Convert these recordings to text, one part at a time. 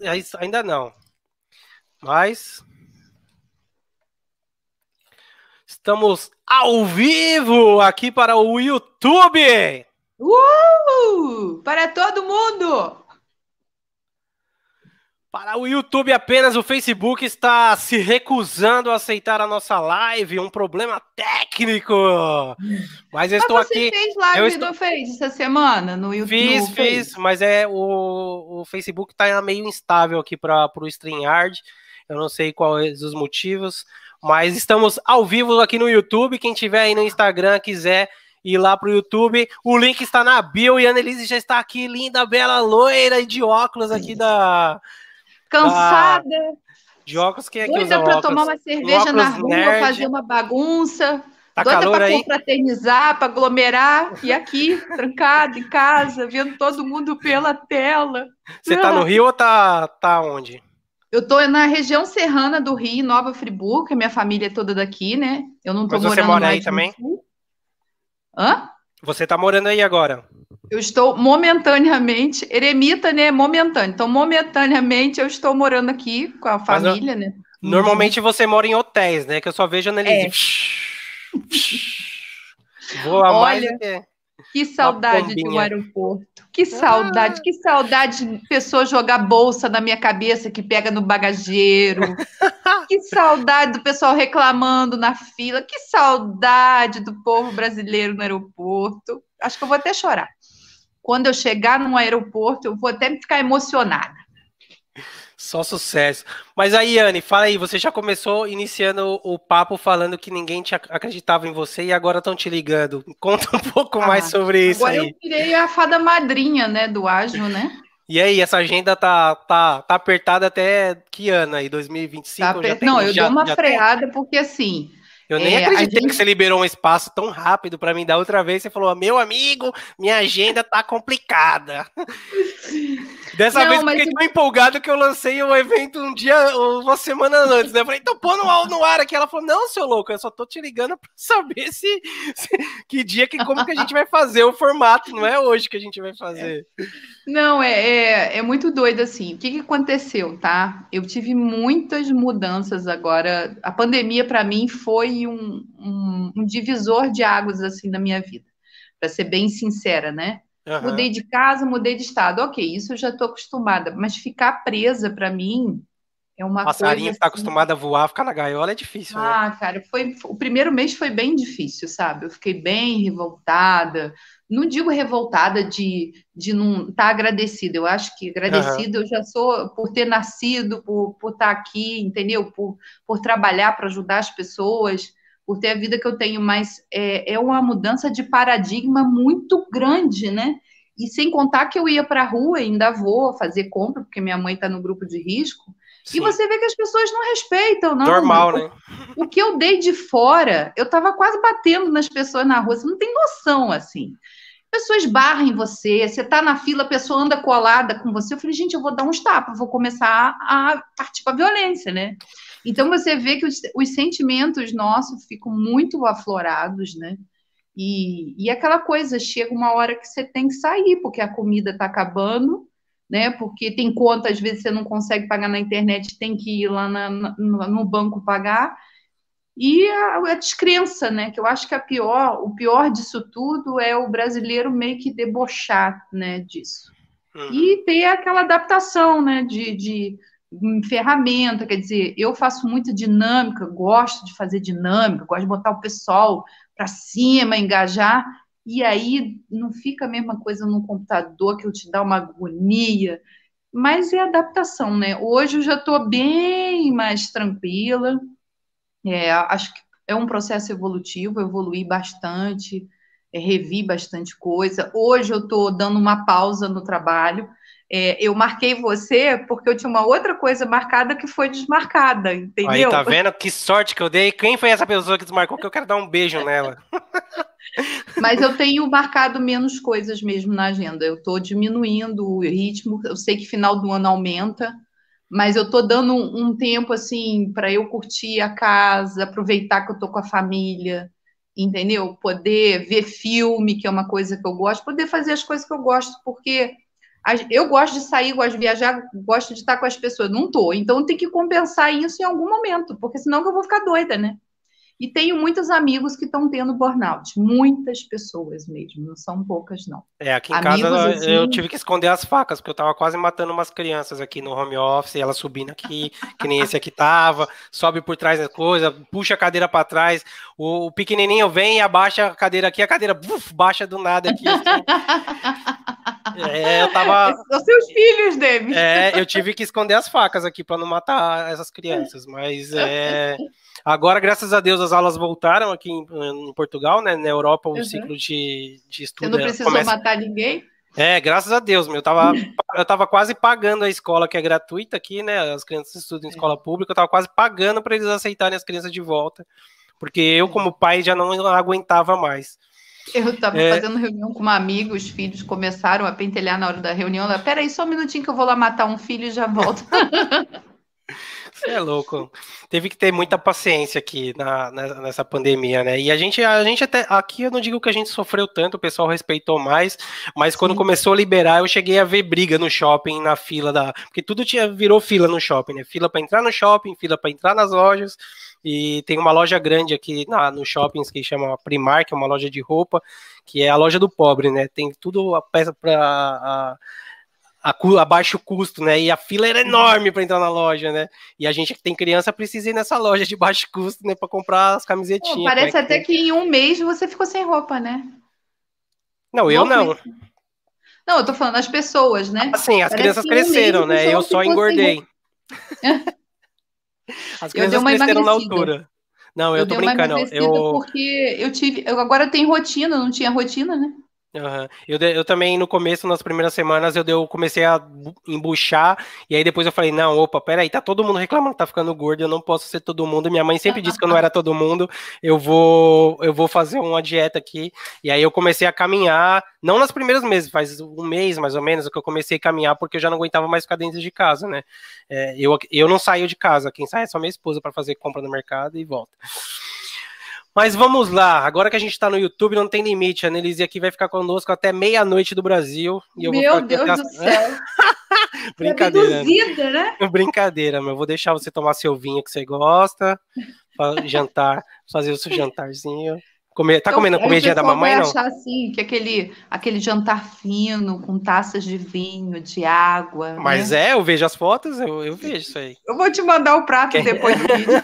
É ainda não. Mas. Estamos ao vivo aqui para o YouTube! Uh! Para todo mundo! Para o YouTube apenas, o Facebook está se recusando a aceitar a nossa live, um problema técnico. Mas eu mas estou você aqui. Você fez live estou... do Face essa semana no YouTube? Fiz, no fiz, mas é o, o Facebook está meio instável aqui para o StreamYard. Eu não sei quais os motivos, mas estamos ao vivo aqui no YouTube. Quem tiver aí no Instagram quiser ir lá pro YouTube. O link está na bio e a Annelise já está aqui, linda, bela, loira e de óculos aqui da cansada. De ah, óculos, quem é que doida para pra tomar uma cerveja na rua, nerd. fazer uma bagunça. Tá doida para confraternizar, para aglomerar, e aqui, trancada em casa, vendo todo mundo pela tela. Você está no Rio ou tá, tá onde? Eu estou na região serrana do Rio, Nova Friburgo, minha família é toda daqui, né? Eu não estou morando você mora aí também? Sul. Hã? Você está morando aí agora? Eu estou momentaneamente, eremita, né? Momentâneo. Então, momentaneamente, eu estou morando aqui com a família, né? Normalmente você mora em hotéis, né? Que eu só vejo a Nelise. É. Olha, mais que... que saudade de um aeroporto. Que saudade, ah. que saudade de pessoa jogar bolsa na minha cabeça que pega no bagageiro. que saudade do pessoal reclamando na fila. Que saudade do povo brasileiro no aeroporto. Acho que eu vou até chorar quando eu chegar no aeroporto, eu vou até ficar emocionada. Só sucesso. Mas aí, Anne, fala aí, você já começou iniciando o papo falando que ninguém te acreditava em você e agora estão te ligando. Conta um pouco ah, mais sobre isso agora aí. Agora eu virei a fada madrinha, né, do Ágil, né? E aí, essa agenda tá, tá, tá apertada até que ano aí? 2025? Tá per... Não, eu já, dou uma freada, porque assim, eu nem é, acreditei gente... que você liberou um espaço tão rápido para mim. Da outra vez você falou, meu amigo, minha agenda tá complicada. Dessa não, vez eu fiquei eu... tão empolgado que eu lancei o um evento um dia, uma semana antes, né? Eu falei, então pô no, no ar aqui. Ela falou, não, seu louco, eu só tô te ligando pra saber se, se, que dia, que como que a gente vai fazer o formato, não é hoje que a gente vai fazer. Não, é, é, é, muito doido assim. O que, que aconteceu, tá? Eu tive muitas mudanças agora. A pandemia, para mim, foi um, um, um divisor de águas, assim, na minha vida. Para ser bem sincera, né? Uhum. Mudei de casa, mudei de estado. Ok, isso eu já estou acostumada, mas ficar presa para mim é uma Passarinho coisa. Passarinho que está assim acostumada a voar, ficar na gaiola é difícil. Né? Ah, né? cara, foi o primeiro mês foi bem difícil, sabe? Eu fiquei bem revoltada. Não digo revoltada de, de não estar tá agradecida. Eu acho que agradecida uhum. eu já sou por ter nascido, por estar por tá aqui, entendeu? Por, por trabalhar para ajudar as pessoas por ter a vida que eu tenho, mas é, é uma mudança de paradigma muito grande, né? E sem contar que eu ia para a rua, ainda vou fazer compra, porque minha mãe está no grupo de risco, Sim. e você vê que as pessoas não respeitam, não. Normal, né? O que eu dei de fora, eu estava quase batendo nas pessoas na rua, você não tem noção, assim. Pessoas barrem você, você está na fila, a pessoa anda colada com você. Eu falei, gente, eu vou dar uns tapas, vou começar a partir para a violência, né? Então você vê que os, os sentimentos nossos ficam muito aflorados, né? E, e aquela coisa, chega uma hora que você tem que sair, porque a comida está acabando, né? Porque tem conta, às vezes você não consegue pagar na internet, tem que ir lá na, no banco pagar. E a, a, descrença, né? Que eu acho que a pior, o pior disso tudo é o brasileiro meio que debochar, né? Disso. Uhum. E ter aquela adaptação, né? De, de Hum, ferramenta, quer dizer, eu faço muita dinâmica, gosto de fazer dinâmica, gosto de botar o pessoal para cima, engajar, e aí não fica a mesma coisa no computador que eu te dá uma agonia, mas é adaptação, né? Hoje eu já estou bem mais tranquila, é, acho que é um processo evolutivo, evoluir evolui bastante, é, revi bastante coisa. Hoje eu estou dando uma pausa no trabalho. É, eu marquei você porque eu tinha uma outra coisa marcada que foi desmarcada, entendeu? Aí tá vendo que sorte que eu dei. Quem foi essa pessoa que desmarcou? Que eu quero dar um beijo nela. Mas eu tenho marcado menos coisas mesmo na agenda. Eu estou diminuindo o ritmo. Eu sei que final do ano aumenta, mas eu estou dando um, um, tempo assim para eu curtir a casa, aproveitar que eu estou com a família entendeu? Poder ver filme, que é uma coisa que eu gosto, poder fazer as coisas que eu gosto, porque eu gosto de sair, gosto de viajar, gosto de estar com as pessoas. Não estou, então tem que compensar isso em algum momento, porque senão eu vou ficar doida, né? E tenho muitos amigos que estão tendo burnout, muitas pessoas mesmo, não são poucas, não. É, aqui em amigos, casa assim... eu tive que esconder as facas, porque eu estava quase matando umas crianças aqui no home office, elas subindo aqui, que nem esse aqui tava, sobe por trás da coisa, puxa a cadeira para trás, o, o, pequenininho vem e abaixa a cadeira aqui, a cadeira baixa do nada aqui. Assim. É, eu tava. São seus filhos, David. É, eu tive que esconder as facas aqui para não matar essas crianças, mas é. Agora, graças a Deus, as aulas voltaram aqui em, em Portugal, né? Na Europa, o uhum. ciclo de, de estudo. Você não precisou começa... matar ninguém? É, graças a Deus, meu. Eu tava, eu tava quase pagando a escola, que é gratuita aqui, né? As crianças estudam em é. escola pública, eu tava quase pagando para eles aceitarem as crianças de volta. Porque eu, é. como pai, já não aguentava mais. Eu estava é... fazendo reunião com uma amiga, os filhos começaram a pentelhar na hora da reunião. Ela, peraí, só um minutinho que eu vou lá matar um filho e já volto. Você é louco. Teve que ter muita paciência aqui na, nessa pandemia, né? E a gente, a gente até. Aqui eu não digo que a gente sofreu tanto, o pessoal respeitou mais, mas quando começou a liberar, eu cheguei a ver briga no shopping, na fila da. Porque tudo tinha, virou fila no shopping, né? Fila para entrar no shopping, fila para entrar nas lojas. E tem uma loja grande aqui na, no shoppings que chama Primark, que é uma loja de roupa, que é a loja do pobre, né? Tem tudo a peça para a, a, baixo custo, né? E a fila era enorme para entrar na loja, né? E a gente que tem criança precisa ir nessa loja de baixo custo, né? Para comprar as camisetinhas. Pô, é parece né? até que em um mês você ficou sem roupa, né? Não, eu não. Não, eu tô falando as pessoas, né? Assim, as Parece crianças cresceram, né? Eu só engordei. As crianças eu cresceram na altura. Não, eu, eu tô brincando. Eu porque eu tive, eu agora tenho rotina, não tinha rotina, né? Uhum. Eu, eu também, no começo, nas primeiras semanas, eu, eu comecei a embuchar, e aí depois eu falei, não, opa, peraí, tá todo mundo reclamando que tá ficando gordo, eu não posso ser todo mundo, minha mãe sempre disse que eu não era todo mundo, eu vou, eu vou fazer uma dieta aqui, e aí eu comecei a caminhar, não nas primeiras meses, faz um mês, mais ou menos, que eu comecei a caminhar, porque eu já não aguentava mais ficar dentro de casa, né, é, eu, eu não saio de casa, quem sai é só minha esposa para fazer compra no mercado e volta. Mas vamos lá, agora que a gente está no YouTube, não tem limite. A Nelise aqui vai ficar conosco até meia-noite do Brasil. E eu Meu vou Deus do céu! Brincadeira. Né? Tá né? Brincadeira, meu. Eu vou deixar você tomar seu vinho que você gosta, jantar, fazer o seu jantarzinho. Comer, tá então, comendo a comidinha da mamãe, não? achar assim, que aquele, aquele jantar fino, com taças de vinho, de água. Né? Mas né? é, eu vejo as fotos, eu, eu vejo isso aí. Eu vou te mandar o prato Quem... depois do vídeo.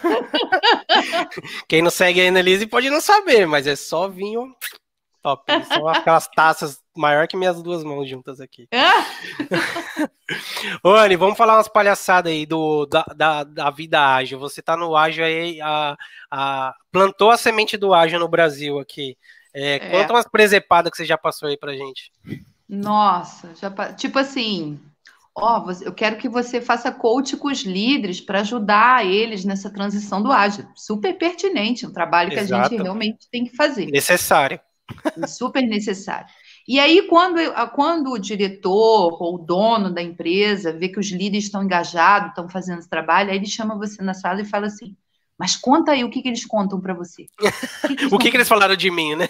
Quem não segue a Annelise pode não saber, mas é só vinho top. São aquelas taças maior que minhas duas mãos juntas aqui. Ah! Ô, Anne, vamos falar umas palhaçadas aí do, da, da, da, vida ágil. Você tá no ágil aí, a, a, plantou a semente do ágil no Brasil aqui. É, é. Conta umas presepadas que você já passou aí pra gente. Nossa, já, tipo assim, ó, eu quero que você faça coach com os líderes para ajudar eles nessa transição do ágil. Super pertinente, um trabalho que a gente realmente tem que fazer. Necessário. Super necessário. E aí, quando, quando o diretor ou o dono da empresa vê que os líderes estão engajados, estão fazendo esse trabalho, aí ele chama você na sala e fala assim: Mas conta aí o que, que eles contam para você. O, que, que, eles, o que, que eles falaram de mim, né?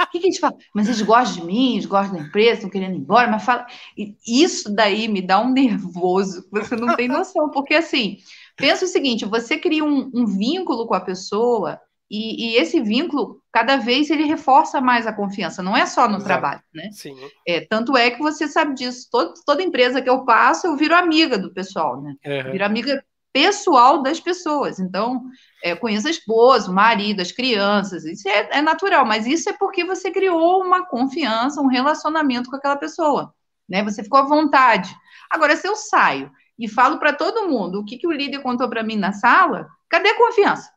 O que, que eles falam? Mas eles gostam de mim, eles gostam da empresa, estão querendo ir embora, mas fala. E isso daí me dá um nervoso, você não tem noção, porque assim, pensa o seguinte: você cria um, um vínculo com a pessoa e, e, esse vínculo, cada vez ele reforça mais a confiança, não é só no Exato. trabalho, né? Sim. É, tanto é que você sabe disso, todo, toda empresa que eu passo, eu viro amiga do pessoal, né? Viro amiga pessoal das pessoas. Então, é, conheço a esposa, o marido, as crianças, isso é, é natural, mas isso é porque você criou uma confiança, um relacionamento com aquela pessoa, né? Você ficou à vontade. Agora, se eu saio e falo para todo mundo o que, que o líder contou para mim na sala, cadê a confiança?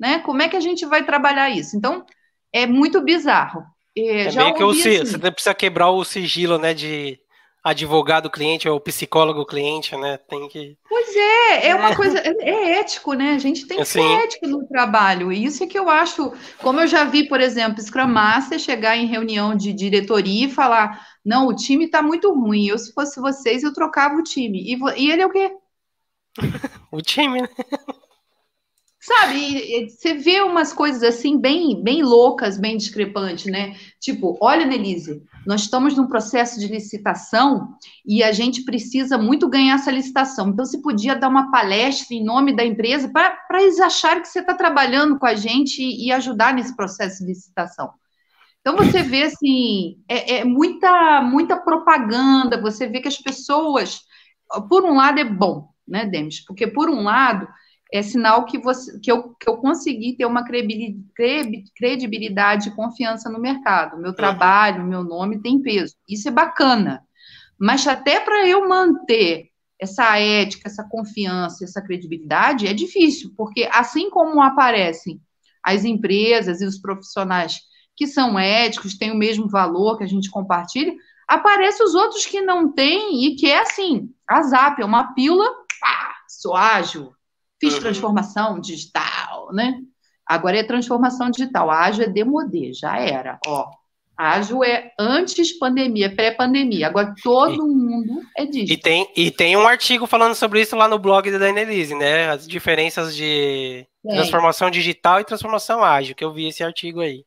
né? Como é que a gente vai trabalhar isso? Então, é muito bizarro. É, é meio que o, assim, você precisa quebrar o sigilo, né, de advogado cliente ou psicólogo cliente, né? Tem que. Pois é, é uma é. coisa, é, é ético, né? A gente tem que assim... ser ético no trabalho. E isso é que eu acho, como eu já vi, por exemplo, Scrum Master chegar em reunião de diretoria e falar: não, o time está muito ruim. Eu, se fosse vocês, eu trocava o time. E, e ele é o quê? o time, né? Sabe, você vê umas coisas assim bem, bem loucas, bem discrepantes, né? Tipo, olha, Nelise, nós estamos num processo de licitação e a gente precisa muito ganhar essa licitação. Então, você podia dar uma palestra em nome da empresa para eles acharem que você está trabalhando com a gente e ajudar nesse processo de licitação. Então você vê assim, é, é, muita, muita propaganda, você vê que as pessoas, por um lado é bom, né, Demis? Porque por um lado é sinal que, você, que, eu, que eu consegui ter uma credibilidade e confiança no mercado. Meu uhum. trabalho, meu nome tem peso. Isso é bacana. Mas até para eu manter essa ética, essa confiança, essa credibilidade, é difícil, porque assim como aparecem as empresas e os profissionais que são éticos, têm o mesmo valor que a gente compartilha, aparecem os outros que não têm e que é assim, a Zap, é uma pílula, pá, sou ágil, Fiz uhum. transformação digital, né? Agora é transformação digital. A ágil é demodê, já era. Ó, ágil é antes pandemia, pré-pandemia. Agora todo e, mundo é digital. E tem, e tem um artigo falando sobre isso lá no blog da Annelise, né? As diferenças de transformação digital e transformação ágil, que eu vi esse artigo aí.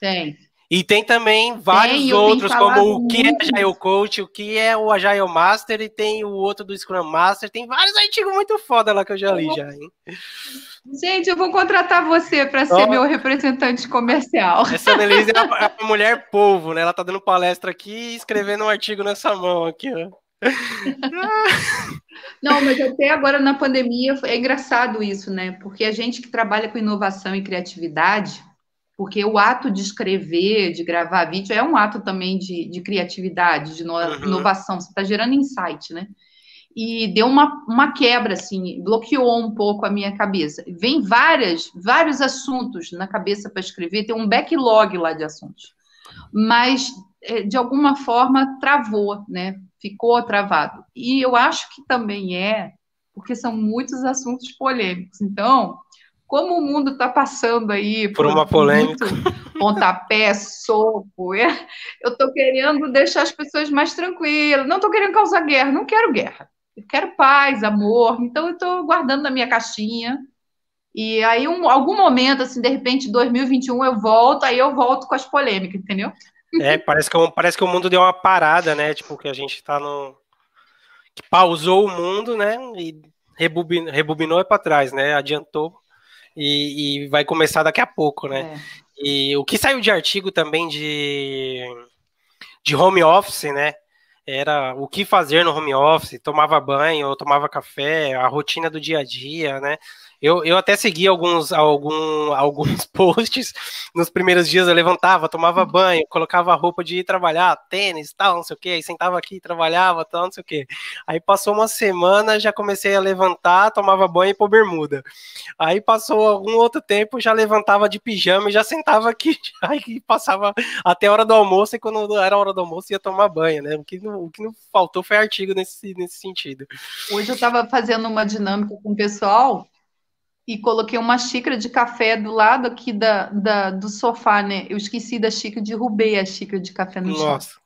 Tem. E tem também vários tem, outros, como o que é Agile Coach, o que é o Agile Master, e tem o outro do Scrum Master. Tem vários artigos muito foda lá que eu já li, já, hein? Gente, eu vou contratar você para ser meu representante comercial. Essa Denise é, é a mulher povo, né? Ela tá dando palestra aqui e escrevendo um artigo nessa mão aqui, ó. Não, mas até agora na pandemia é engraçado isso, né? Porque a gente que trabalha com inovação e criatividade porque o ato de escrever, de gravar vídeo, é um ato também de, de criatividade, de inovação, uhum. você está gerando insight, né? E deu uma, uma quebra, assim, bloqueou um pouco a minha cabeça. Vem várias, vários assuntos na cabeça para escrever, tem um backlog lá de assuntos. Mas, é, de alguma forma, travou, né? Ficou travado. E eu acho que também é porque são muitos assuntos polêmicos. Então, como o mundo está passando aí por, por uma polêmica, pontapé, soco, é, eu estou querendo deixar as pessoas mais tranquilas, não estou querendo causar guerra, não quero guerra, eu quero paz, amor, então eu estou guardando na minha caixinha. E aí, um, algum momento, assim, de repente, 2021 eu volto, aí eu volto com as polêmicas, entendeu? É, parece que, é parece que o mundo deu uma parada, né? Tipo, que a gente está no. que pausou o mundo, né? E rebobinou, rebobinou é para trás, né? Adiantou e, e vai começar daqui a pouco, né? É. E o que saiu de artigo também de, de home office, né? Era o que fazer no home office, tomava banho, ou tomava café, a rotina do dia a dia, né? Eu, eu até segui alguns, algum, alguns posts nos primeiros dias. Eu levantava, tomava banho, colocava a roupa de ir trabalhar, tênis, tal, não sei o que. Aí sentava aqui, trabalhava, tal, não sei o que. Aí passou uma semana, já comecei a levantar, tomava banho e pôr bermuda. Aí passou algum outro tempo, já levantava de pijama e já sentava aqui. Aí passava até a hora do almoço. E quando era a hora do almoço, ia tomar banho, né? O que não, o que não faltou foi artigo nesse, nesse sentido. Hoje eu estava fazendo uma dinâmica com o pessoal e coloquei uma xícara de café do lado aqui da, da, do sofá, né? Eu esqueci da xícara, derrubei a xícara de café no Nossa. chão.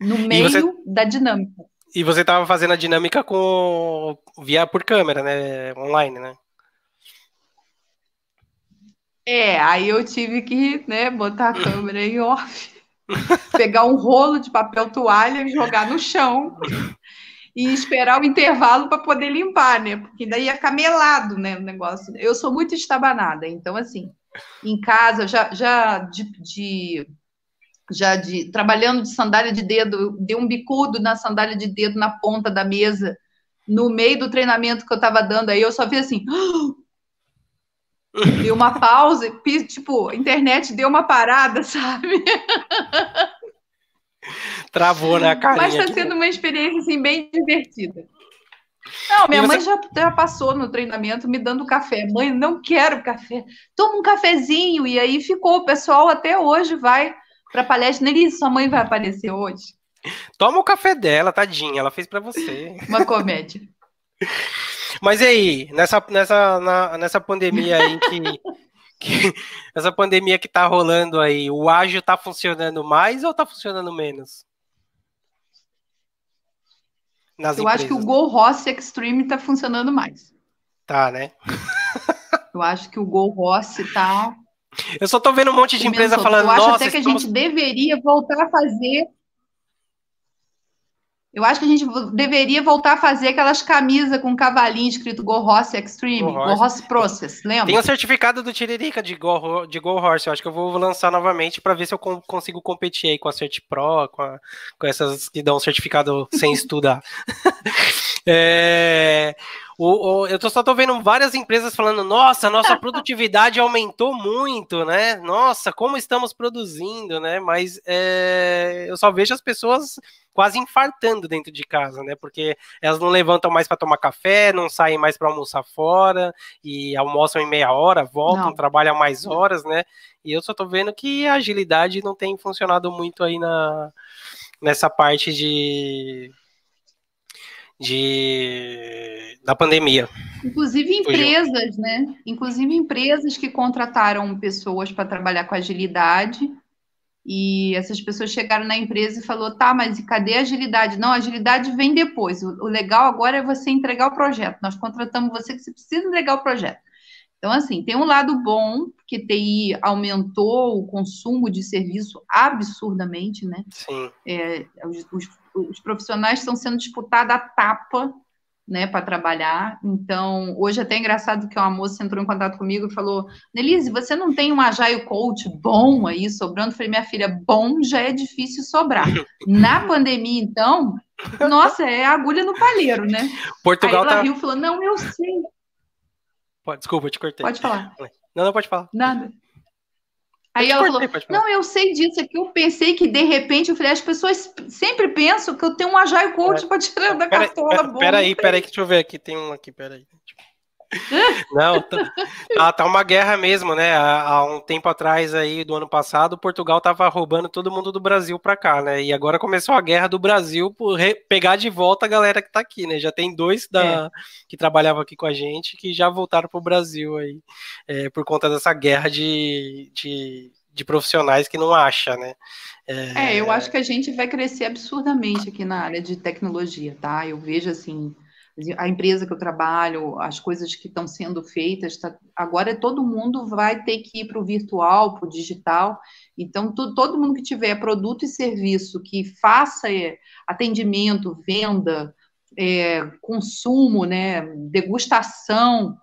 No meio você, da dinâmica. E você estava fazendo a dinâmica com via por câmera, né? Online, né? É, aí eu tive que, né, botar a câmera em off, pegar um rolo de papel toalha e jogar no chão e esperar o intervalo para poder limpar, né? Porque daí ia ficar melado, né, o negócio. Eu sou muito estabanada, então assim, em casa já já de, de já de trabalhando de sandália de dedo, deu um bicudo na sandália de dedo na ponta da mesa no meio do treinamento que eu estava dando, aí eu só vi assim, deu uma pausa, tipo, a internet deu uma parada, sabe? Travou, né, cara? Mas está sendo uma experiência assim, bem divertida. Não, minha você... mãe é já, já passou no treinamento me dando café. Mãe, não quero café. Toma um cafezinho. E aí ficou. O pessoal até hoje vai para palestra. Nelly, sua mãe vai aparecer hoje. Toma o café dela, tadinha. Ela fez para você. Uma comédia. Mas e aí, nessa, nessa, na, nessa pandemia aí que que essa pandemia que tá rolando aí, o ágil tá funcionando mais ou tá funcionando menos? Nas eu empresas. acho que o Go Host Extreme tá funcionando mais. Tá, né? eu acho que o Go Host tá. Eu só tô vendo um monte de tá empresa falando. Eu acho nossa, até que estamos... a gente deveria voltar a fazer eu acho que a gente deveria voltar a fazer aquelas camisas com cavalinho escrito Go Horse Extreme, Go Horse, Go Horse Process, lembra? Tem o um certificado do Tiririca de Go, de Go Horse, eu acho que eu vou lançar novamente para ver se eu consigo competir aí com a Cert Pro, com, a, com essas que dão certificado sem estudar. é... O, o, eu tô, só tô vendo várias empresas falando, nossa, nossa produtividade aumentou muito, né? Nossa, como estamos produzindo, né? Mas é, eu só vejo as pessoas quase infartando dentro de casa, né? Porque elas não levantam mais para tomar café, não saem mais para almoçar fora e almoçam em meia hora, voltam, não. trabalham mais horas, né? E eu só tô vendo que a agilidade não tem funcionado muito aí na nessa parte de de, da pandemia. Inclusive empresas, Fugiu. né? Inclusive empresas que contrataram pessoas para trabalhar com agilidade e essas pessoas chegaram na empresa e falou, tá, mas e cadê a agilidade? Não, a agilidade vem depois. O, o legal agora é você entregar o projeto. Nós contratamos você que você precisa entregar o projeto. Então, assim, tem um lado bom, que TI aumentou o consumo de serviço absurdamente, né? Sim. É, os, os os profissionais estão sendo disputados a tapa né, para trabalhar. Então, hoje é até engraçado que uma moça entrou em contato comigo e falou: Nelise, você não tem um Agile Coach bom aí sobrando? Eu falei: minha filha, bom já é difícil sobrar. Na pandemia, então, nossa, é agulha no palheiro, né? Portugal aí ela tá... riu e falou: não, eu sei. Desculpa, eu te cortei. Pode falar. Não, não, pode falar. Nada. Aí ela falou, não, eu sei disso, é que eu pensei que de repente, eu falei, as pessoas sempre pensam que eu tenho um Agile Coach é. para tipo, tirar da pera, cartola. Peraí, peraí, pera pera né? que deixa eu ver aqui, tem um aqui, peraí. Tipo... Não, tá, tá, tá, uma guerra mesmo, né? Há, um tempo atrás aí do ano passado, Portugal tava roubando todo mundo do Brasil para cá, né? E agora começou a guerra do Brasil por pegar de volta a galera que tá aqui, né? Já tem dois da é. que trabalhavam aqui com a gente que já voltaram pro Brasil aí é, por conta dessa guerra de, de de profissionais que não acha, né? É... é, eu acho que a gente vai crescer absurdamente aqui na área de tecnologia, tá? Eu vejo assim, a empresa que eu trabalho, as coisas que estão sendo feitas, tá, agora todo mundo vai ter que ir para o virtual, para o digital. Então, tu, todo mundo que tiver produto e serviço que faça é, atendimento, venda, é, consumo, né, degustação,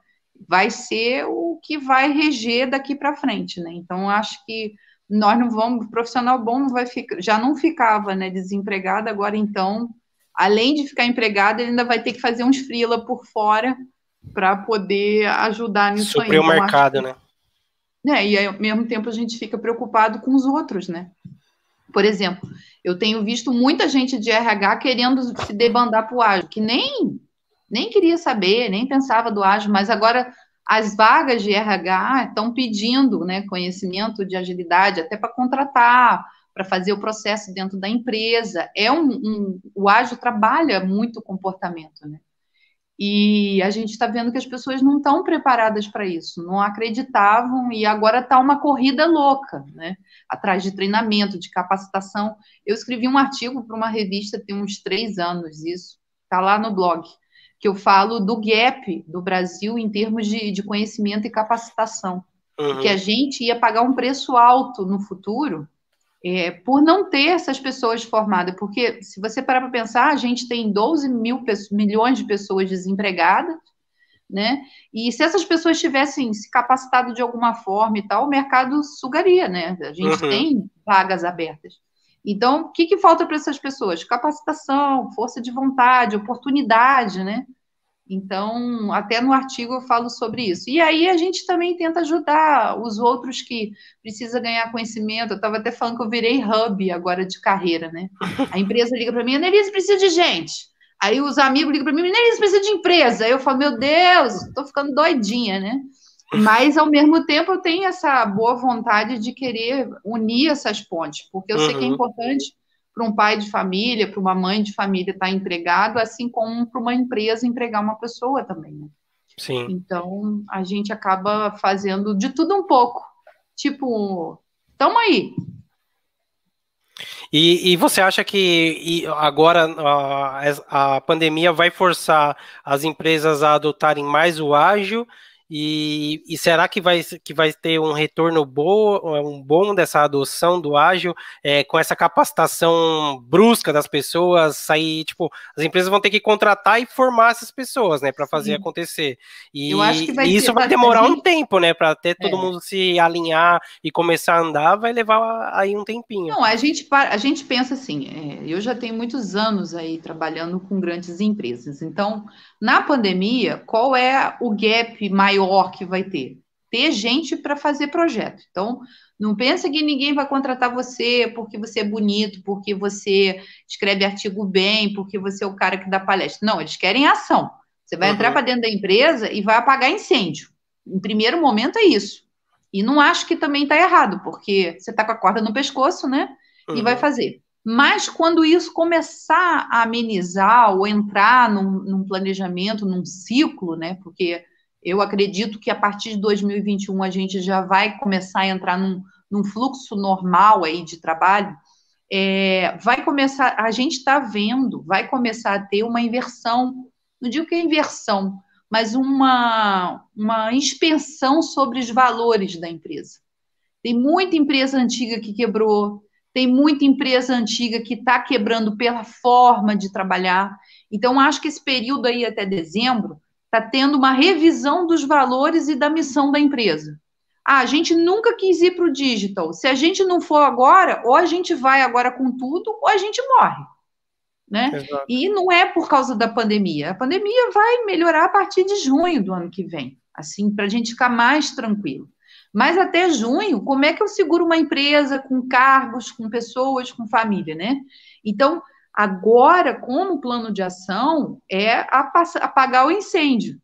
vai ser o que vai reger daqui para frente. Né? Então, acho que nós não vamos, profissional bom não vai ficar, já não ficava né, desempregado, agora então além de ficar empregado, ele ainda vai ter que fazer uns frila por fora para poder ajudar nisso Suprir aí. o mercado, né? É, e ao mesmo tempo a gente fica preocupado com os outros, né? Por exemplo, eu tenho visto muita gente de RH querendo se debandar para o ágil, que nem, nem queria saber, nem pensava do ágil, mas agora as vagas de RH estão pedindo né, conhecimento de agilidade até para contratar, para fazer o processo dentro da empresa. É um, um o ágil trabalha muito o comportamento, né? E a gente está vendo que as pessoas não estão preparadas para isso, não acreditavam e agora está uma corrida louca, né? Atrás de treinamento, de capacitação. Eu escrevi um artigo para uma revista tem uns três anos, isso está lá no blog, que eu falo do gap do Brasil em termos de, de conhecimento e capacitação. Uhum. Que a gente ia pagar um preço alto no futuro é, por não ter essas pessoas formadas. Porque, se você parar para pensar, a gente tem 12 mil milhões de pessoas desempregadas, né? E se essas pessoas tivessem se capacitado de alguma forma e tal, o mercado sugaria, né? A gente uhum. tem vagas abertas. Então, o que, que falta para essas pessoas? Capacitação, força de vontade, oportunidade, né? Então, até no artigo eu falo sobre isso. E aí a gente também tenta ajudar os outros que precisa ganhar conhecimento. Eu estava até falando que eu virei hub agora de carreira, né? A empresa liga para mim, Anelise precisa de gente. Aí os amigos ligam para mim, Anelise precisa de empresa. Aí eu falo, meu Deus, estou ficando doidinha, né? Mas, ao mesmo tempo, eu tenho essa boa vontade de querer unir essas pontes, porque eu uhum. sei que é uhum. importante para um pai de família, para uma mãe de família estar tá empregado, assim como para uma empresa empregar uma pessoa também. Né? Sim. Então a gente acaba fazendo de tudo um pouco. Tipo, tamo aí. E, e você acha que agora a, a pandemia vai forçar as empresas a adotarem mais o ágil? E, e, será que vai, que vai ter um retorno bom é, um bom dessa adoção do ágil, é, com essa capacitação brusca das pessoas, sair, tipo, as empresas vão ter que contratar e formar essas pessoas, né, para fazer Sim. acontecer. E, vai e isso vai demorar um tempo, né, para até todo é. mundo se alinhar e começar a andar, vai levar aí um tempinho. Não, a gente, a gente pensa assim, é, eu já tenho muitos anos aí trabalhando com grandes empresas, então, na pandemia, qual é o gap maior BO que vai ter. Ter gente para fazer projeto. Então, não pensa que ninguém vai contratar você porque você é bonito, porque você escreve artigo bem, porque você é o cara que dá palestra. Não, eles querem ação. Você vai uhum. entrar para dentro da empresa e vai apagar incêndio. Em primeiro momento é isso. E não acho que também está errado, porque você está com a corda no pescoço, né? Uhum. E vai uhum. fazer. Mas quando isso começar a amenizar ou entrar num, num planejamento, num ciclo, né? Porque eu acredito que a partir de 2021 a gente já vai começar a entrar num, num fluxo normal aí de trabalho. É, vai começar, a gente está vendo, vai começar a ter uma inversão, não digo que é inversão, mas uma, uma inspeção sobre os valores da empresa. Tem muita empresa antiga que quebrou, tem muita empresa antiga que está quebrando pela forma de trabalhar. Então, acho que esse período aí até dezembro está tendo uma revisão dos valores e da missão da empresa. Ah, a gente nunca quis ir para o digital. Se a gente não for agora, ou a gente vai agora com tudo, ou a gente morre. Né? E não é por causa da pandemia. A pandemia vai melhorar a partir de junho do ano que vem, assim, para a gente ficar mais tranquilo. Mas até junho, como é que eu seguro uma empresa com cargos, com pessoas, com família, né? Então, Agora, como plano de ação, é apagar o incêndio.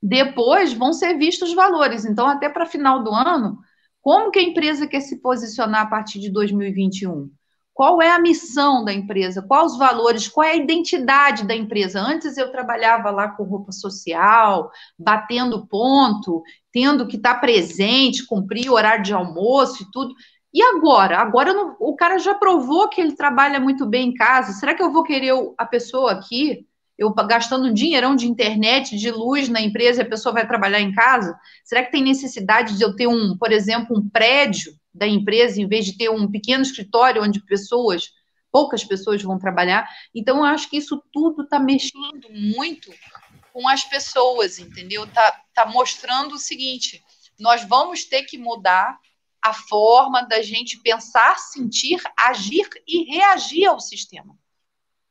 Depois vão ser vistos os valores. Então, até para final do ano, como que a empresa quer se posicionar a partir de 2021? Qual é a missão da empresa? Quais os valores? Qual é a identidade da empresa? Antes eu trabalhava lá com roupa social, batendo ponto, tendo que estar tá presente, cumprir o horário de almoço e tudo. E agora? Agora não, o cara já provou que ele trabalha muito bem em casa. Será que eu vou querer a pessoa aqui? Eu gastando um dinheirão de internet, de luz na empresa, e a pessoa vai trabalhar em casa? Será que tem necessidade de eu ter um, por exemplo, um prédio da empresa em vez de ter um pequeno escritório onde pessoas, poucas pessoas vão trabalhar? Então eu acho que isso tudo está mexendo muito com as pessoas, entendeu? Está tá mostrando o seguinte: nós vamos ter que mudar a forma da gente pensar, sentir, agir e reagir ao sistema.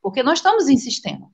Porque nós estamos em sistema.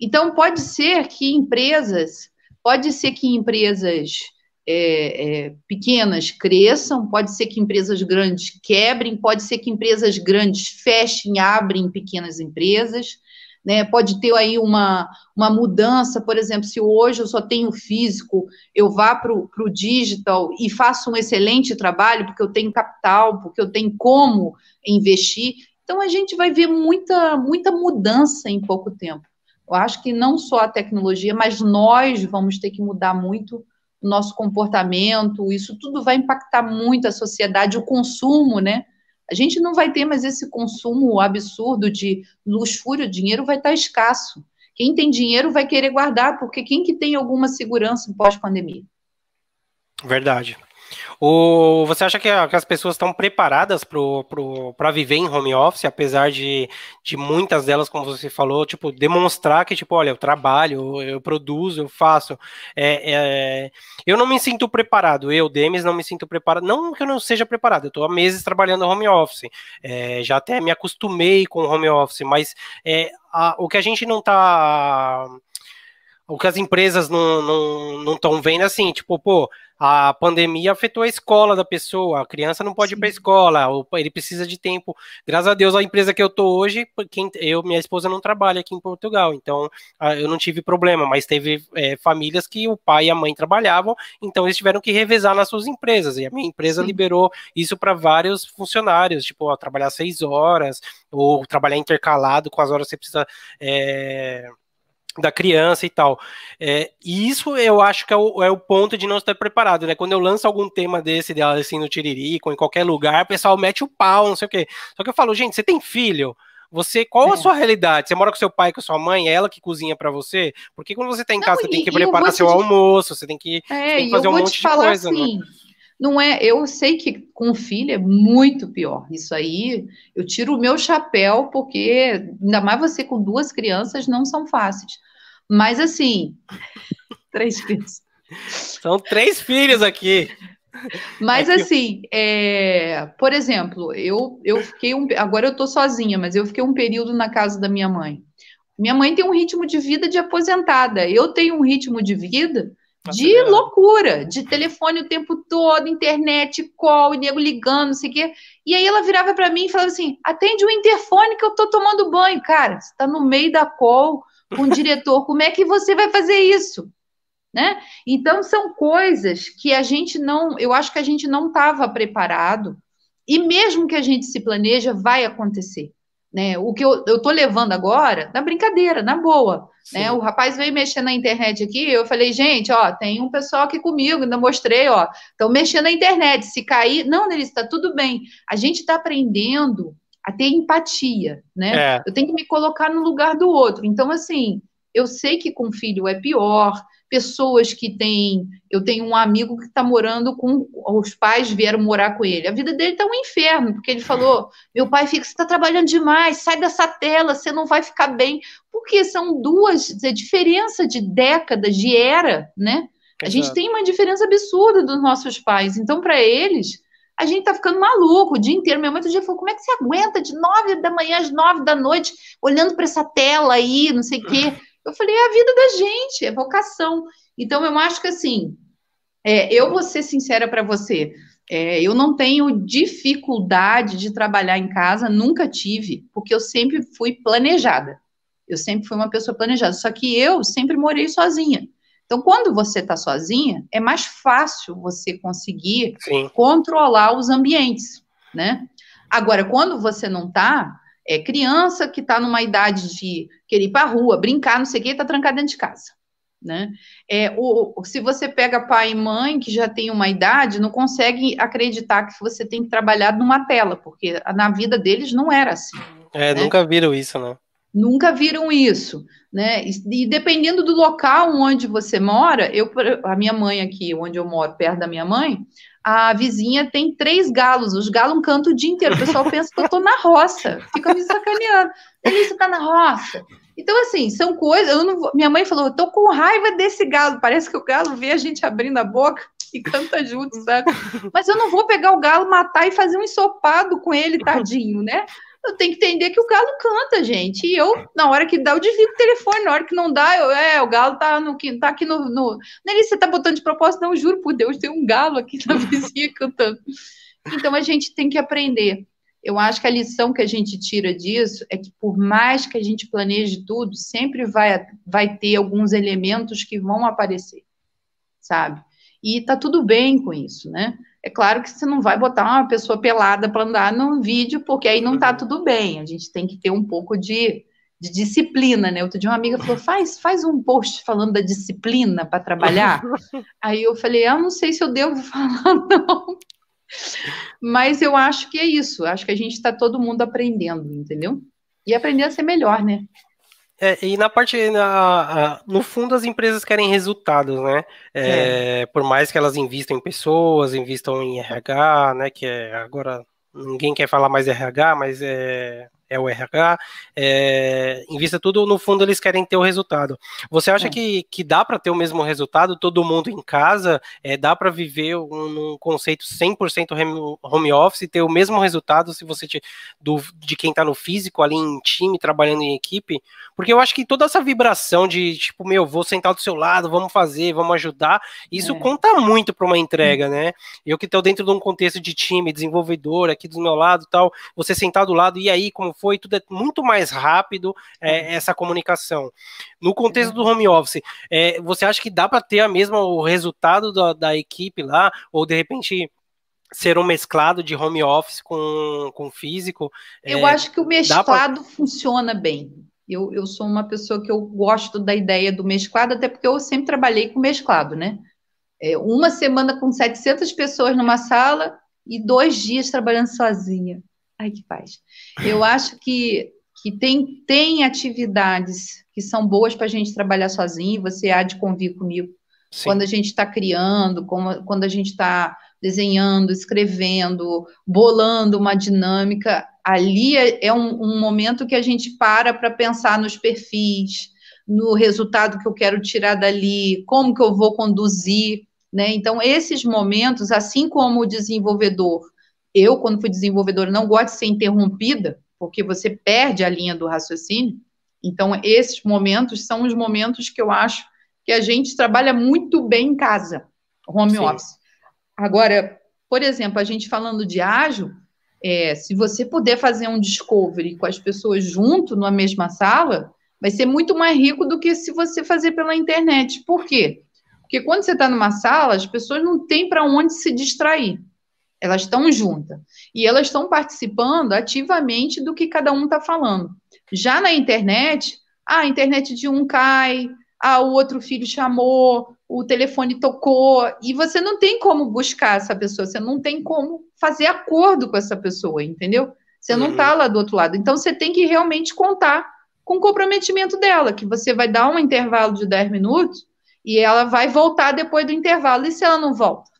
Então, pode ser que empresas, pode ser que empresas é, é, pequenas cresçam, pode ser que empresas grandes quebrem, pode ser que empresas grandes fechem, abrem pequenas empresas né? Pode ter aí uma, uma mudança, por exemplo, se hoje eu só tenho físico, eu vá para o digital e faço um excelente trabalho, porque eu tenho capital, porque eu tenho como investir. Então a gente vai ver muita, muita mudança em pouco tempo. Eu acho que não só a tecnologia, mas nós vamos ter que mudar muito o nosso comportamento, isso tudo vai impactar muito a sociedade, o consumo, né? a gente não vai ter mais esse consumo absurdo de luxúria, o dinheiro vai estar escasso. Quem tem dinheiro vai querer guardar, porque quem que tem alguma segurança pós-pandemia? Verdade você acha que, a, que as pessoas estão preparadas para viver em home office, apesar de, de muitas delas, como você falou, tipo, demonstrar que, tipo, olha, eu trabalho, eu, eu produzo, eu faço. É, é, eu não me sinto preparado, eu, Demis, não me sinto preparado. Não que eu não seja preparado, eu estou há meses trabalhando home office. É, já até me acostumei com home office, mas é, a, o que a gente não está o que as empresas não estão vendo é assim, tipo, pô, a pandemia afetou a escola da pessoa, a criança não pode Sim. ir para a escola, ele precisa de tempo. Graças a Deus, a empresa que eu tô hoje, quem, eu minha esposa não trabalha aqui em Portugal, então eu não tive problema, mas teve é, famílias que o pai e a mãe trabalhavam, então eles tiveram que revezar nas suas empresas, e a minha empresa Sim. liberou isso para vários funcionários, tipo, ó, trabalhar seis horas, ou trabalhar intercalado com as horas que você precisa. É da criança e tal. É, e isso eu acho que é o, é o, ponto de não estar preparado, né? Quando eu lanço algum tema desse dela assim no Tiririco, em qualquer lugar, o pessoal mete o pau, não sei o quê. Só que eu falo, gente, você tem filho? Você, qual é. a sua realidade? Você mora com seu pai, com sua mãe, é ela que cozinha para você? Porque quando você tá em casa, não, você tem que preparar seu almoço, você tem que, é, tem que fazer um monte de coisa. Né? Assim, né? Não é, eu sei que com filho é muito pior. Isso aí, eu tiro o meu chapéu, porque ainda mais você com duas crianças não são fáceis. Mas assim, três filhos. São três filhos aqui. Mas assim, é, por exemplo, eu, eu fiquei um, agora eu tô sozinha, mas eu fiquei um período na casa da minha mãe. Minha mãe tem um ritmo de vida de aposentada. Eu tenho um ritmo de vida de loucura, de telefone o tempo todo, internet, call, nego ligando, não sei o quê. E aí ela virava para mim e falava assim: atende o interfone que eu tô tomando banho, cara. Você está no meio da call com o diretor, como é que você vai fazer isso? Né? Então são coisas que a gente não, eu acho que a gente não estava preparado, e mesmo que a gente se planeja, vai acontecer. Né? O que eu tô levando agora, na brincadeira, na boa. Né? Sim. Né? O rapaz veio mexer na internet aqui, eu falei, gente, ó, tem um pessoal aqui comigo, ainda mostrei, ó, estão mexendo na internet, se cair, não, ele está tudo bem. A gente está aprendendo a ter empatia, né? É. Eu tenho que me colocar no lugar do outro. Então, assim, eu sei que com filho é pior, pessoas que têm. Eu tenho um amigo que está morando com. Os pais vieram morar com ele. A vida dele está um inferno, porque ele falou: meu pai fica, você está trabalhando demais, sai dessa tela, você não vai ficar bem. Porque são duas. É diferença de décadas, de era, né? A gente tem uma diferença absurda dos nossos pais. Então, para eles, a gente tá ficando maluco o dia inteiro. Minha mãe todo dia falou: como é que você aguenta de nove da manhã às nove da noite olhando para essa tela aí, não sei o quê. Eu falei, é a vida da gente, é vocação. Então, eu acho que assim, é, eu vou ser sincera para você. É, eu não tenho dificuldade de trabalhar em casa, nunca tive, porque eu sempre fui planejada. Eu sempre fui uma pessoa planejada. Só que eu sempre morei sozinha. Então, quando você está sozinha, é mais fácil você conseguir Sim. controlar os ambientes, né? Agora, quando você não está, é criança que está numa idade de querer ir para a rua, brincar, não sei o quê, está trancada dentro de casa. Né? É, o se você pega pai e mãe que já tem uma idade, não consegue acreditar que você tem que trabalhar numa tela, porque na vida deles não era assim. É, né? nunca viram isso, né? Nunca viram isso, né? E, e dependendo do local onde você mora, eu, a minha mãe aqui, onde eu moro, perto da minha mãe, a vizinha tem três galos, os galos cantam o dia inteiro, o pessoal pensa que eu tô na roça, fica me sacaneando. Denise, tá na roça. Então, assim, são coisas. Não, minha mãe falou: eu tô com raiva desse galo. Parece que o galo vê a gente abrindo a boca e canta junto, sabe? Mas eu não vou pegar o galo, matar e fazer um ensopado com ele, tadinho, né? eu tenho que entender que o galo canta, gente. E eu, na hora que dá, eu desligo o telefone. Na hora que não dá, eu, é, o galo tá, no, tá aqui no. no... Nelly, você tá botando de propósito? Não, juro por Deus, tem um galo aqui na vizinha cantando. Então a gente tem que aprender. Eu acho que a lição que a gente tira disso é que, por mais que a gente planeje tudo, sempre vai, vai ter alguns elementos que vão aparecer, sabe? E tá tudo bem com isso, né? É claro que você não vai botar uma pessoa pelada para andar num vídeo, porque aí não tá uhum. tudo bem. A gente tem que ter um pouco de, de disciplina, né? Outro dia uma amiga falou: faz, faz um post falando da disciplina para trabalhar. aí eu falei: "Eu ah, não sei se eu devo falar, não. Mas eu acho que é isso. Acho que a gente está todo mundo aprendendo, entendeu? E aprender a ser melhor, né? É, e na parte, na, no fundo, as empresas querem resultados, né? É, é. Por mais que elas investam em pessoas, investam em RH, né? Que é, agora ninguém quer falar mais RH, mas é é o RH, é, invista tudo, no fundo eles querem ter o resultado. Você acha é. que, que dá para ter o mesmo resultado, todo mundo em casa, é, dá para viver um, um conceito 100% home office e ter o mesmo resultado se você te, do, de quem está no físico, ali em time, trabalhando em equipe? Porque eu acho que toda essa vibração de, tipo, meu, vou sentar do seu lado, vamos fazer, vamos ajudar, isso é. conta muito para uma entrega, né? Eu que estou dentro de um contexto de time, desenvolvedor, aqui do meu lado tal, você sentar do lado, e aí, como foi, tudo muito mais rápido é, uhum. essa comunicação. No contexto do home office, é, você acha que dá para ter a mesma o resultado da, da equipe lá, ou de repente ser um mesclado de home office com, com físico? É, eu é, acho que o mesclado pra... funciona bem. Eu, eu sou uma pessoa que eu gosto da ideia do mesclado, até porque eu sempre trabalhei com mesclado, né? É, uma semana com 700 pessoas numa sala e dois dias trabalhando sozinha ai que faz. Eu acho que, que tem, tem atividades que são boas para a gente trabalhar sozinho, você há de convir comigo. Sim. Quando a gente está criando, quando a gente está desenhando, escrevendo, bolando uma dinâmica, ali é, é um, um momento que a gente para para pensar nos perfis, no resultado que eu quero tirar dali, como que eu vou conduzir, né? Então, esses momentos, assim como o desenvolvedor eu, quando fui desenvolvedora, não gosto de ser interrompida, porque você perde a linha do raciocínio. Então, esses momentos são os momentos que eu acho que a gente trabalha muito bem em casa, home Sim. office. Agora, por exemplo, a gente falando de ágil, é, se você puder fazer um discovery com as pessoas junto, numa mesma sala, vai ser muito mais rico do que se você fazer pela internet. Por quê? Porque quando você está numa sala, as pessoas não têm para onde se distrair. Elas estão juntas. E elas estão participando ativamente do que cada um está falando. Já na internet, a internet de um cai, a o outro filho chamou, o telefone tocou, e você não tem como buscar essa pessoa, você não tem como fazer acordo com essa pessoa, entendeu? Você não está uhum. Tá lá do outro lado. Então você tem que realmente contar com o comprometimento dela, que você vai dar um intervalo de 10 minutos e ela vai voltar depois do intervalo. E se ela não volta?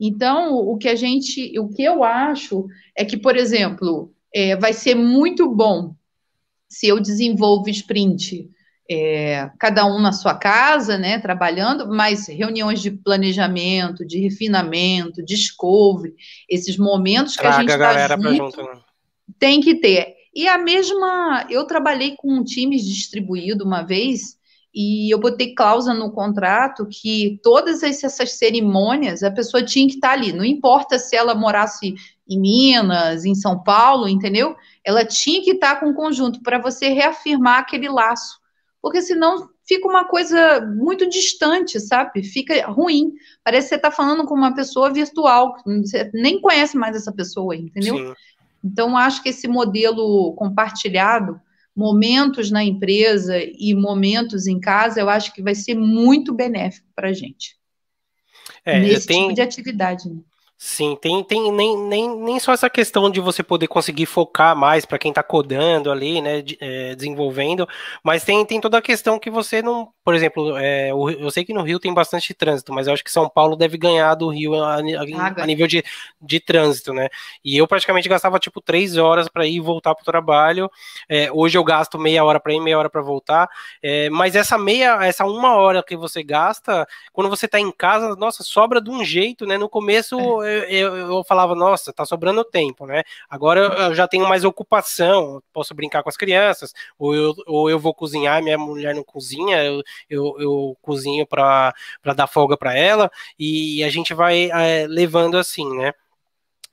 Então, o que a gente, o que eu acho é que, por exemplo, é, vai ser muito bom se eu desenvolvo sprint, é, cada um na sua casa, né, trabalhando, mas reuniões de planejamento, de refinamento, discovery, esses momentos que Traga a gente está junto, né? tem que ter. E a mesma, eu trabalhei com times distribuído uma vez e eu botei cláusula no contrato que todas essas cerimônias a pessoa tinha que estar ali. Não importa se ela morasse em Minas, em São Paulo, entendeu? Ela tinha que estar com o conjunto para você reafirmar aquele laço. Porque senão fica uma coisa muito distante, sabe? Fica ruim. Parece que você está falando com uma pessoa virtual, você nem conhece mais essa pessoa, entendeu? Sim. Então, acho que esse modelo compartilhado momentos na empresa e momentos em casa, eu acho que vai ser muito benéfico para a gente. É, Nesse tem... tipo de atividade, né? Sim, tem, tem nem, nem, nem só essa questão de você poder conseguir focar mais para quem está codando ali, né, de, é, desenvolvendo, mas tem, tem toda a questão que você não, por exemplo, é, eu sei que no Rio tem bastante trânsito, mas eu acho que São Paulo deve ganhar do Rio a, a, ah, a nível de, de trânsito, né? E eu praticamente gastava tipo três horas para ir e voltar para o trabalho. É, hoje eu gasto meia hora para ir, meia hora para voltar. É, mas essa meia, essa uma hora que você gasta, quando você está em casa, nossa, sobra de um jeito, né? No começo é. eu, eu, eu, falava, nossa, tá sobrando tempo, né? Agora eu já tenho mais ocupação, posso brincar com as crianças, ou eu, ou eu vou cozinhar, minha mulher não cozinha. Eu, eu, eu cozinho para dar folga para ela, e a gente vai é, levando assim, né?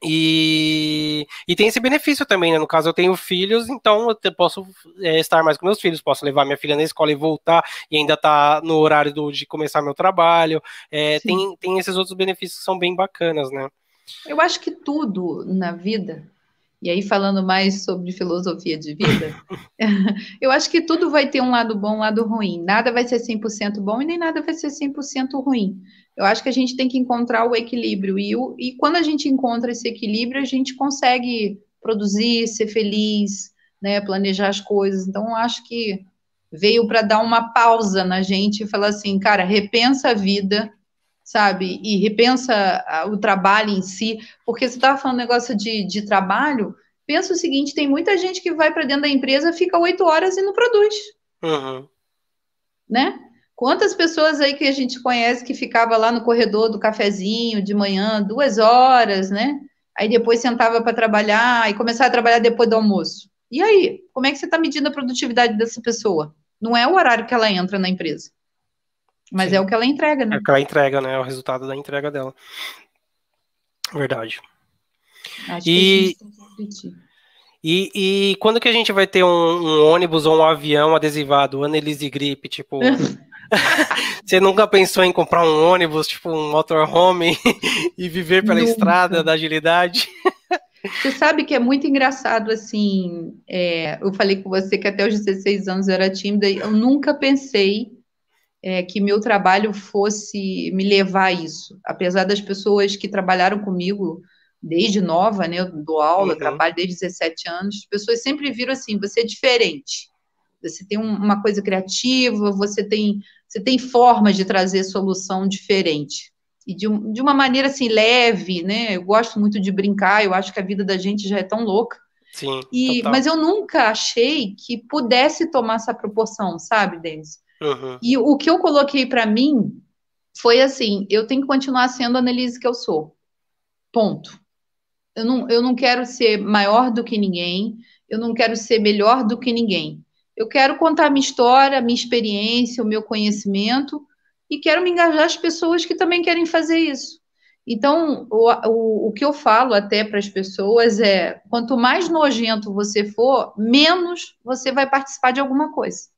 E, e, tem esse benefício também, né? No caso, eu tenho filhos, então eu posso é, estar mais com meus filhos, posso levar minha filha na escola e voltar, e ainda tá no horário do, de começar meu trabalho. É, tem, tem esses outros benefícios que são bem bacanas, né? Eu acho que tudo na vida e aí, falando mais sobre filosofia de vida, eu acho que tudo vai ter um lado bom, um lado ruim. Nada vai ser 100% bom e nem nada vai ser 100% ruim. Eu acho que a gente tem que encontrar o equilíbrio. E, o, e quando a gente encontra esse equilíbrio, a gente consegue produzir, ser feliz, né, planejar as coisas. Então, eu acho que veio para dar uma pausa na gente e falar assim, cara, repensa a vida, sabe? E repensa ah, o trabalho em si, porque você estava falando negócio de, de trabalho, pensa o seguinte, tem muita gente que vai para dentro da empresa, fica oito horas e não produz. Uhum. Né? Quantas pessoas aí que a gente conhece que ficava lá no corredor do cafezinho de manhã, duas horas, né? Aí depois sentava para trabalhar e começava a trabalhar depois do almoço. E aí, como é que você está medindo a produtividade dessa pessoa? Não é o horário que ela entra na empresa. Mas Sim. é o que ela entrega, né? É o que ela entrega, né? É o resultado da entrega dela. Verdade. Acho e... E, e, quando que a gente vai ter um, um ônibus ou um avião adesivado, Annelise Gripe, tipo... Você nunca pensou em comprar um ônibus, tipo um motorhome, e viver pela nunca. estrada da agilidade? Você sabe que é muito engraçado, assim, é, eu falei com você que até os 16 anos eu era tímida, e eu nunca pensei é, que meu trabalho fosse me levar a isso. Apesar das pessoas que trabalharam comigo desde nova, né? Eu dou aula, uhum. trabalho desde 17 anos, as pessoas sempre viram assim, você é diferente. Você tem uma coisa criativa, você tem, você tem formas de trazer solução diferente. E de, de uma maneira assim, leve, né? Eu gosto muito de brincar, eu acho que a vida da gente já é tão louca. Sim, e, mas eu nunca achei que pudesse tomar essa proporção, sabe, Denis? Uhum. E o que eu coloquei para mim foi assim: eu tenho que continuar sendo a Annelise que eu sou. Ponto. Eu não, eu não quero ser maior do que ninguém, eu não quero ser melhor do que ninguém. Eu quero contar a minha história, a minha experiência, o meu conhecimento e quero me engajar as pessoas que também querem fazer isso. Então, o, o, o que eu falo até para as pessoas é: quanto mais nojento você for, menos você vai participar de alguma coisa.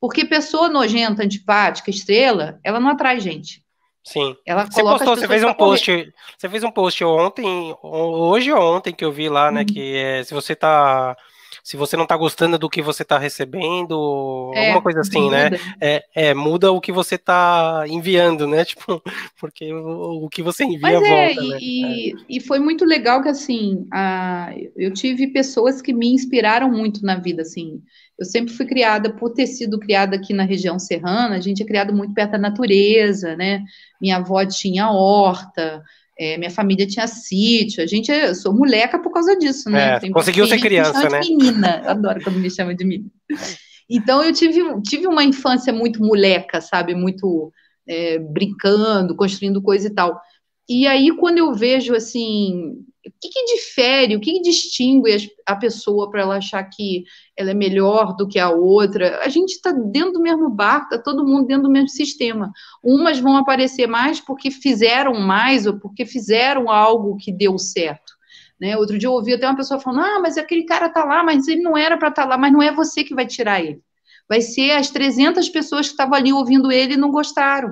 Porque pessoa nojenta, antipática, estrela, ela não atrai gente. Sim. Ela você postou, você fez um post, correr. você fez um post ontem, hoje ou ontem que eu vi lá, né, uhum. que é, se você tá se você não tá gostando do que você tá recebendo, é, alguma coisa assim, né? muda. né? É, é, muda o que você tá enviando, né? Tipo, porque o, o que você envia Mas é, volta, né? é, né? e, e, foi muito legal que, assim, a, eu tive pessoas que me inspiraram muito na vida, assim. Eu sempre fui criada, por ter sido criada aqui na região serrana, a gente é criado muito perto da natureza, né? Minha avó tinha horta, é, minha família tinha sítio, a gente é, sou moleca por causa disso, né? É, conseguiu ser criança, né? menina, adoro quando me chama de menina. Então eu tive, tive uma infância muito moleca, sabe? Muito é, brincando, construindo coisa e tal. E aí, quando eu vejo assim, o que, que difere, o que, que distingue a pessoa para ela achar que ela é melhor do que a outra? A gente está dentro do mesmo barco, está todo mundo dentro do mesmo sistema. Umas vão aparecer mais porque fizeram mais ou porque fizeram algo que deu certo. Né? Outro dia eu ouvi até uma pessoa falando: ah, mas aquele cara tá lá, mas ele não era para estar tá lá, mas não é você que vai tirar ele. Vai ser as 300 pessoas que estavam ali ouvindo ele e não gostaram.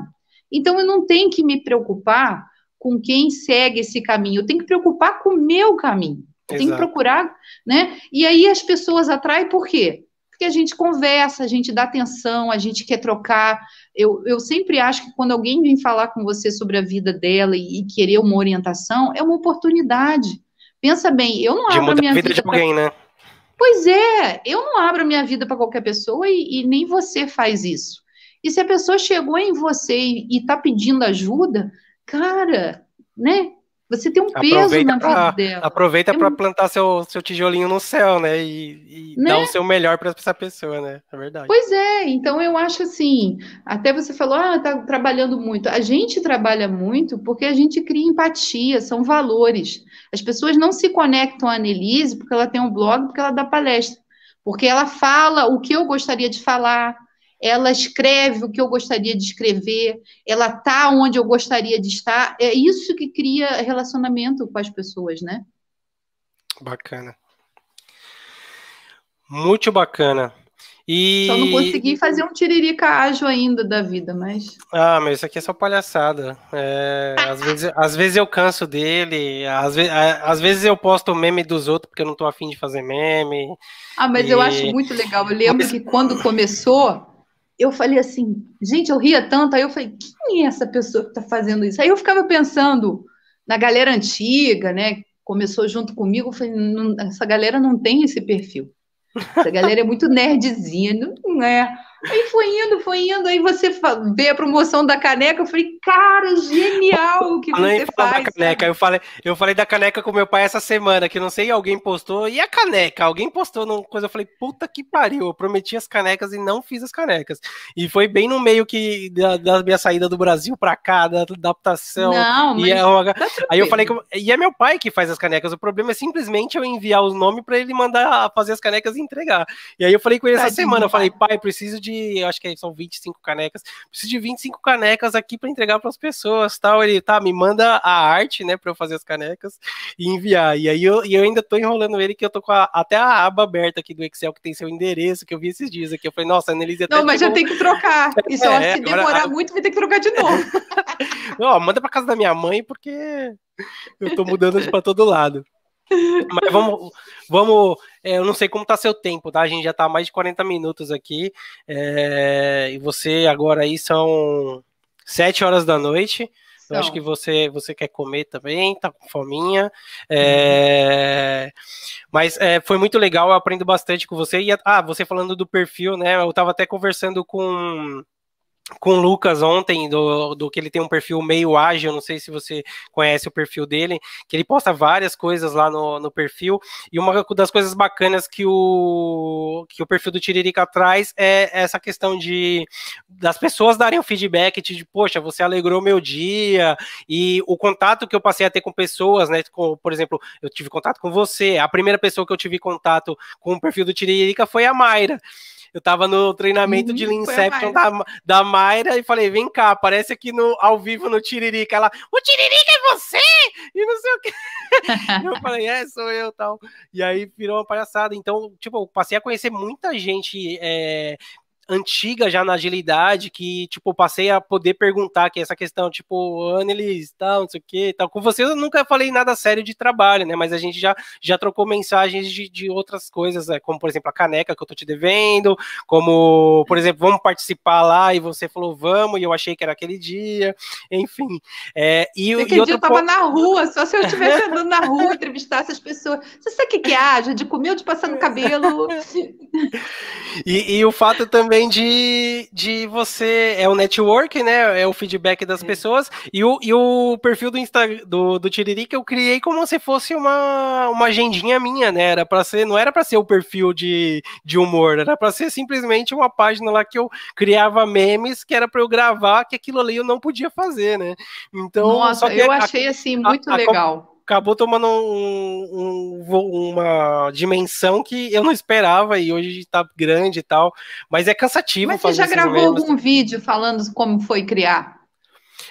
Então eu não tenho que me preocupar com quem segue esse caminho, eu tenho que preocupar com o meu caminho. Eu Exato. tenho que procurar, né? E aí as pessoas atraem por quê? Porque a gente conversa, a gente dá atenção, a gente quer trocar. Eu, eu sempre acho que quando alguém vem falar com você sobre a vida dela e, e querer uma orientação, é uma oportunidade. Pensa bem, eu não abro a minha vida, vida de alguém, pra... né? Pois é, eu não abro a minha vida para qualquer pessoa e, e, nem você faz isso. E se a pessoa chegou em você e está pedindo ajuda, cara, né? Você tem um peso na vida dela. Aproveita é para plantar seu, seu tijolinho no céu, né? E, e né? dar o seu melhor para essa pessoa, né? É verdade. Pois é, então eu acho assim, até você falou, ah, tá trabalhando muito. A gente trabalha muito porque a gente cria empatia, são valores. As pessoas não se conectam à Annelise porque ela tem um blog, porque ela dá palestra. Porque ela fala o que eu gostaria de falar, ela escreve o que eu gostaria de escrever, ela tá onde eu gostaria de estar. É isso que cria relacionamento com as pessoas, né? Bacana. Muito bacana. E... Só não consegui fazer um tiririca ágil ainda da vida, mas. Ah, mas isso aqui é só palhaçada. É, às, vezes, às vezes eu canso dele, às, ve às vezes eu posto meme dos outros porque eu não tô afim de fazer meme. Ah, mas e... eu acho muito legal. Eu lembro mas... que quando começou, eu falei assim, gente, eu ria tanto, aí eu falei, quem é essa pessoa que está fazendo isso? Aí eu ficava pensando na galera antiga, né? Começou junto comigo, eu falei, não, essa galera não tem esse perfil. Essa galera é muito nerdzinha, não é? Aí foi indo, foi indo, aí você vê a promoção da caneca, eu falei, cara, genial que você faz. Da caneca, eu, falei, eu falei da caneca com meu pai essa semana, que não sei, alguém postou. E a caneca? Alguém postou numa coisa, eu falei, puta que pariu, eu prometi as canecas e não fiz as canecas. E foi bem no meio que da, da minha saída do Brasil pra cá, da, adaptação. Não, mas... É uma... tá Aí eu falei, que, e é meu pai que faz as canecas, o problema é simplesmente eu enviar os nomes pra ele mandar fazer as canecas e entregar. E aí eu falei com ele Tadinho, essa tá semana, eu falei, pai, preciso de, acho que são 25 canecas, preciso de 25 canecas aqui pra entregar enviar para as pessoas, tal. Ele, tá, me manda a arte, né, para eu fazer as canecas e enviar. E aí eu, e eu ainda tô enrolando ele que eu tô com a, até a aba aberta aqui do Excel que tem seu endereço, que eu vi esses dias aqui. Eu falei, nossa, Annelise Não, mas já tem que trocar. Isso é, se demorar agora, muito, vai ter que trocar de novo. Não, manda para casa da minha mãe porque eu tô mudando para todo lado. Mas vamos, vamos. É, eu não sei como está seu tempo, tá? A gente já está mais de 40 minutos aqui. É, e você agora aí são sete horas da noite. Eu acho que você, você quer comer também, tá com fominha. É... Uhum. Mas é, foi muito legal, eu aprendo bastante com você. E, ah, você falando do perfil, né? Eu tava até conversando com com o Lucas ontem, do, do que ele tem um perfil meio ágil, não sei se você conhece o perfil dele, que ele posta várias coisas lá no, no perfil, e uma das coisas bacanas que o, que o perfil do Tiririca traz é essa questão de das pessoas darem o feedback, de, poxa, você alegrou meu dia, e o contato que eu passei a ter com pessoas, né, com, por exemplo, eu tive contato com você, a primeira pessoa que eu tive contato com o perfil do Tiririca foi a Mayra, eu tava no treinamento de uhum, Lean Inception da, da Mayra e falei, vem cá, aparece aqui no, ao vivo no Tiririca. Ela, o Tiririca é você? E não sei o quê. eu falei, é, sou eu tal. E aí virou uma palhaçada. Então, tipo, passei a conhecer muita gente é, antiga já na agilidade, que, tipo, passei a poder perguntar que essa questão, tipo, Annelies, tal, não sei o que, tal. Com você eu nunca falei nada sério de trabalho, né? Mas a gente já, já trocou mensagens de, de outras coisas, né? como, por exemplo, a caneca que eu tô te devendo, como, por exemplo, vamos participar lá, e você falou, vamos, e eu achei que era aquele dia, enfim. É, e, aquele e outro dia eu tava na rua, só se eu estivesse andando na rua, entrevistasse as pessoas. Você sabe o que que é? Ah, de comer ou de passar no cabelo? e, e o fato também também de, de você. É o network, né? É o feedback das é. pessoas. E o, e o perfil do, Insta, do, do que eu criei como se fosse uma, uma agendinha minha, né? Era para ser, não era para ser o perfil de, de humor, era para ser simplesmente uma página lá que eu criava memes, que era para eu gravar, que aquilo ali eu não podia fazer, né? Então. Nossa, eu achei assim muito a, legal. A, acabou tomando um, um, uma dimensão que eu não esperava e hoje está grande e tal. Mas é cansativo. Mas você já gravou algum vídeo falando como foi criar?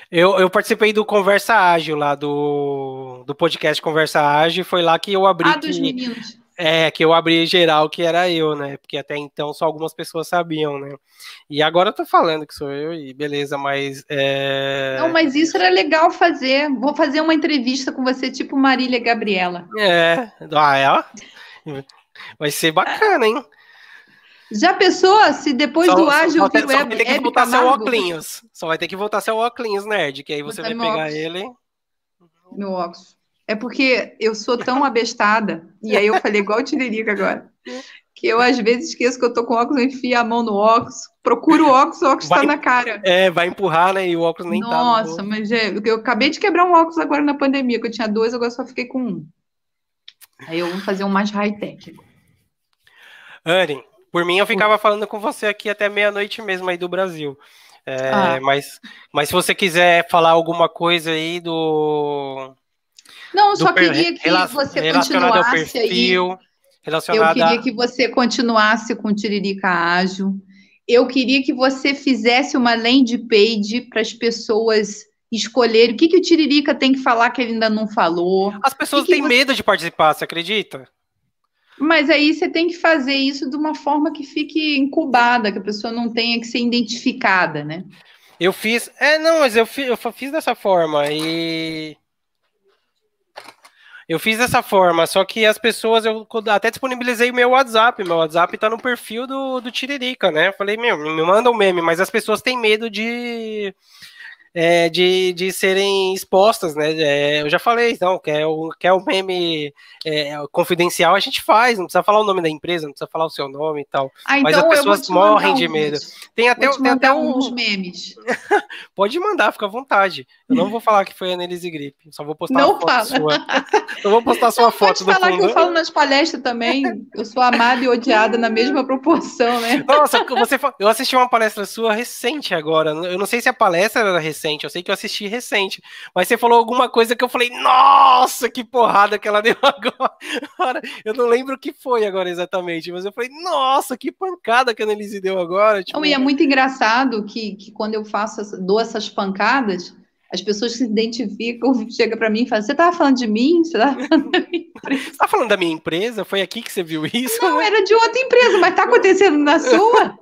Eu, eu, participei do Conversa Ágil lá, do, do podcast Conversa Ágil, foi lá que eu abri. Ah, dos que... meninos. É, que eu abri geral que era eu, né? Porque até então só algumas pessoas sabiam, né? E agora eu tô falando que sou eu e beleza, mas. É... Não, mas isso era legal fazer. Vou fazer uma entrevista com você, tipo Marília Gabriela. É, ah, é, Vai ser bacana, hein? Já pensou se depois só, do ágil só, só, vai ter que voltar seu óculos. Só vai ter que voltar seu óculos nerd, que aí você vai pegar óculos. ele. Meu óculos. É porque eu sou tão abestada, e aí eu falei igual o Tiririca agora, que eu às vezes esqueço que eu tô com óculos, eu enfio a mão no óculos, procuro o óculos, o óculos tá vai, tá na cara. É, vai empurrar, né, e o óculos nem tá Nossa, tá. Nossa, no mas é, eu acabei de quebrar um óculos agora na pandemia, que eu tinha dois, agora só fiquei com um. Aí eu vou fazer um mais high-tech. Anne, por mim eu ficava falando com você aqui até meia-noite mesmo aí do Brasil. É, ah. mas, mas se você quiser falar alguma coisa aí do não, eu só queria que você continuasse perfil, aí. Eu queria que você continuasse com o Tiririca Ágil. Eu queria que você fizesse uma landing page para as pessoas escolherem o que, que o Tiririca tem que falar que ele ainda não falou. As pessoas que têm que você... medo de participar, você acredita? Mas aí você tem que fazer isso de uma forma que fique incubada, que a pessoa não tenha que ser identificada, né? Eu fiz. É, não, mas eu fiz, eu fiz dessa forma. E eu fiz dessa forma, só que as pessoas, eu até disponibilizei o meu WhatsApp. Meu WhatsApp tá no perfil do, do Tiririca, né? Falei, meu, me manda um meme, mas as pessoas têm medo de é, de, de serem expostas, né? É, eu já falei, então, que é o, que é o meme é, confidencial, a gente faz, não precisa falar o nome da empresa, não precisa falar o seu nome e tal. Ah, então mas as então pessoas morrem de medo. Tem até, tem até um... uns memes. Pode mandar, fica à vontade. Eu não vou falar que foi a Annelise Gripe, só vou postar não fala. sua. eu vou postar sua não foto do falar fundo. que eu falo nas palestras também, eu sou amada e odiada na mesma proporção, né? Nossa, você, eu assisti uma palestra sua recente agora, eu não sei se a palestra era recente, recente. Eu sei que eu assisti recente. Mas você falou alguma coisa que eu falei, nossa, que porrada que ela deu agora. eu não lembro o que foi agora exatamente, mas eu falei, nossa, que pancada que a Annelise deu agora. Tipo... Não, e é muito engraçado que, que quando eu faço, dou essas pancadas. As pessoas se identificam, chega para mim e fala: Você estava falando de mim? Você estava falando da minha empresa? tá falando da minha empresa? Foi aqui que você viu isso? Não, era de outra empresa, mas está acontecendo na sua?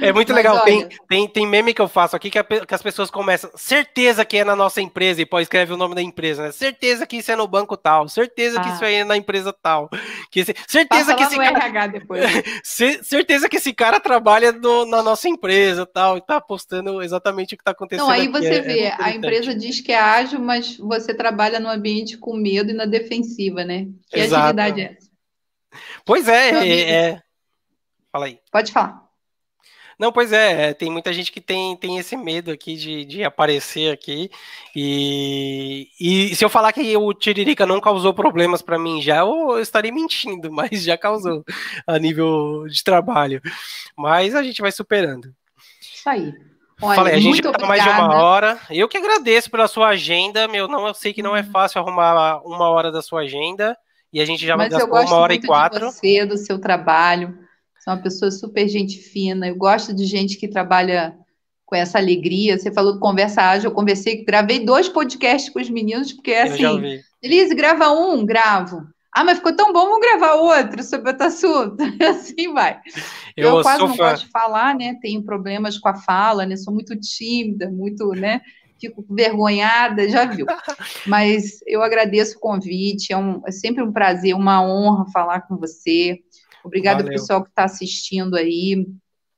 É muito Mas legal. Olha... Tem, tem, tem meme que eu faço aqui que, a, que, as pessoas começam. Certeza que é na nossa empresa, e pô, escreve o nome da empresa, né? Certeza que isso é no banco tal. Certeza ah. que isso ah. é na empresa tal. Que esse, certeza Passa que esse cara. depois. certeza que esse cara trabalha no, na nossa empresa tal. E tá postando exatamente o que tá acontecendo. Não, aí aqui. você é, é vê, é a empresa diz que é ágil, mas você trabalha num ambiente com medo e na defensiva, né? Que Exato. agilidade é essa? Pois é, é, é, Fala aí. Pode falar. Não, pois é, é, tem muita gente que tem, tem esse medo aqui de, de aparecer aqui. E, e se eu falar que o Tiririca não causou problemas para mim já, eu, eu estarei mentindo, mas já causou a nível de trabalho. Mas a gente vai superando. Isso aí. Olha, Falei, a gente já tá mais de uma hora. Eu que agradeço pela sua agenda, meu. Não, eu sei que não é uhum. fácil arrumar uma hora da sua agenda. E a gente já vai dar uma hora e quatro. De você, do seu trabalho é uma pessoa super gente fina. Eu gosto de gente que trabalha com essa alegria. Você falou de Conversa Ágil, eu conversei, gravei dois podcasts com os meninos, porque é assim. Elise, grava um, gravo. Ah, mas ficou tão bom, vamos gravar outro sobre outro assunto. assim vai. Eu, eu quase não fã. gosto de falar, né? Tenho problemas com a fala, né? Sou muito tímida, muito, né? Fico vergonhada, já viu. Mas eu agradeço o convite, é, um, é sempre um prazer, uma honra falar com você. Obrigada, Valeu. pessoal que está assistindo aí.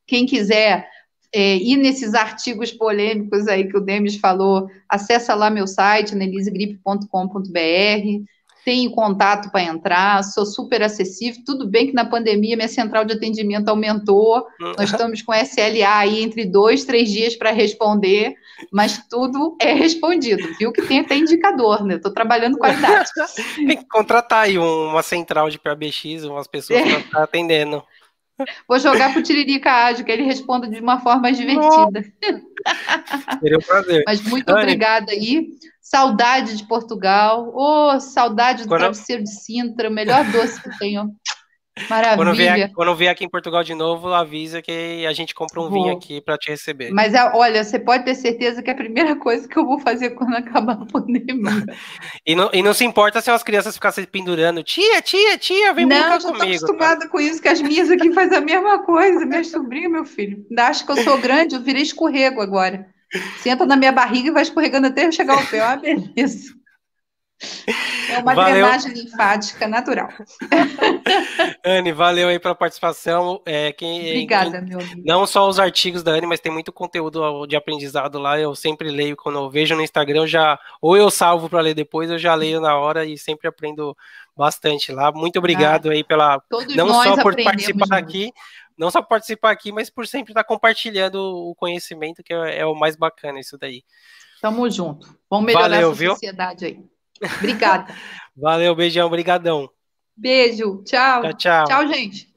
Quem quiser é, ir nesses artigos polêmicos aí que o Demis falou, acessa lá meu site, nelisegripe.com.br tenho contato para entrar, sou super acessível. Tudo bem que na pandemia minha central de atendimento aumentou, nós estamos com SLA aí entre dois, três dias para responder, mas tudo é respondido, viu? Que tem até indicador, né? Estou trabalhando qualidade. tem que contratar aí uma central de PABX, umas pessoas é. para estar atendendo. Vou jogar pro Tiririca Ágil, que ele responda de uma forma mais divertida. Seria um prazer. Mas muito obrigada aí. Saudade de Portugal. Ô, oh, saudade do Quando... travesseiro de Sintra, o melhor doce que tenho. Maravilha. Quando vier, quando vier aqui em Portugal de novo, avisa que a gente compra um vinho aqui para te receber. Mas é, olha, você pode ter certeza que é a primeira coisa que eu vou fazer quando acabar a pandemia. e, não, e não se importa se as crianças ficassem pendurando, tia, tia, tia, vem brincar comigo. Não, eu tô acostumada com isso, que as minhas aqui fazem a mesma coisa, minha sobrinha, meu filho. Ainda acho que eu sou grande, eu virei escorrego agora. Senta na minha barriga e vai escorregando até eu chegar ao pé, ah, beleza. É uma valeu. drenagem linfática natural. Anne, valeu aí pela participação. É, quem, Obrigada, quem, meu amigo. Não só os artigos da Anne, mas tem muito conteúdo de aprendizado lá. Eu sempre leio quando eu vejo no Instagram, já ou eu salvo para ler depois, eu já leio na hora e sempre aprendo bastante lá. Muito obrigado ah, aí pela ah, não só por participar aqui, não só participar aqui, mas por sempre estar compartilhando o conhecimento que é, é o mais bacana isso daí. Tamo junto. Vamos melhorar a sociedade aí. Obrigada. Valeu, beijão, brigadão. Beijo, tchau. Tchau, tchau. Tchau, gente.